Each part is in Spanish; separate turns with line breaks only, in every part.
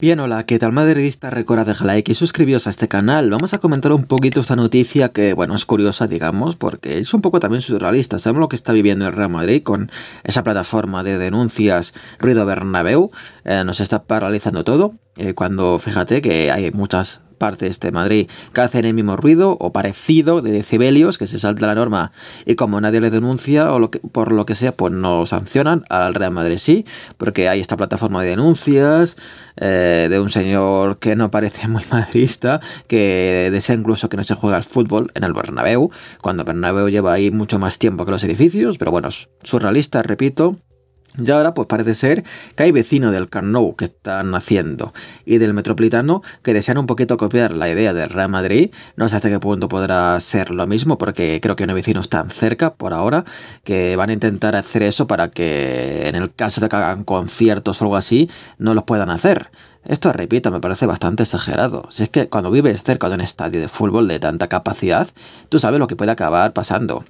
Bien, hola, ¿qué tal madridista? Recuerda dejar like y suscribiros a este canal. Vamos a comentar un poquito esta noticia que, bueno, es curiosa, digamos, porque es un poco también surrealista. Sabemos lo que está viviendo el Real Madrid con esa plataforma de denuncias Ruido Bernabéu. Eh, nos está paralizando todo, eh, cuando fíjate que hay muchas parte de este Madrid, que hacen el mismo ruido o parecido de decibelios que se salta la norma y como nadie le denuncia o por lo que sea, pues no sancionan al Real Madrid sí, porque hay esta plataforma de denuncias eh, de un señor que no parece muy madrista, que desea incluso que no se juega al fútbol en el Bernabéu, cuando Bernabéu lleva ahí mucho más tiempo que los edificios, pero bueno, surrealista, repito, y ahora pues parece ser que hay vecinos del Carnot que están haciendo y del Metropolitano que desean un poquito copiar la idea del Real Madrid. No sé hasta qué punto podrá ser lo mismo porque creo que no hay vecinos tan cerca por ahora que van a intentar hacer eso para que en el caso de que hagan conciertos o algo así no los puedan hacer. Esto, repito, me parece bastante exagerado. Si es que cuando vives cerca de un estadio de fútbol de tanta capacidad, tú sabes lo que puede acabar pasando.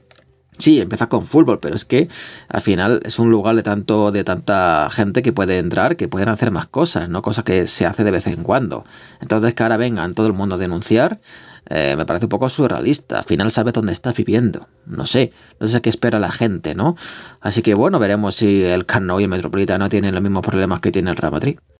Sí, empieza con fútbol, pero es que al final es un lugar de tanto de tanta gente que puede entrar, que pueden hacer más cosas, no cosas que se hace de vez en cuando. Entonces que ahora vengan todo el mundo a denunciar, eh, me parece un poco surrealista. Al final sabes dónde estás viviendo. No sé, no sé qué espera la gente, ¿no? Así que bueno, veremos si el Carnaval y el Metropolitano tienen los mismos problemas que tiene el Real Madrid.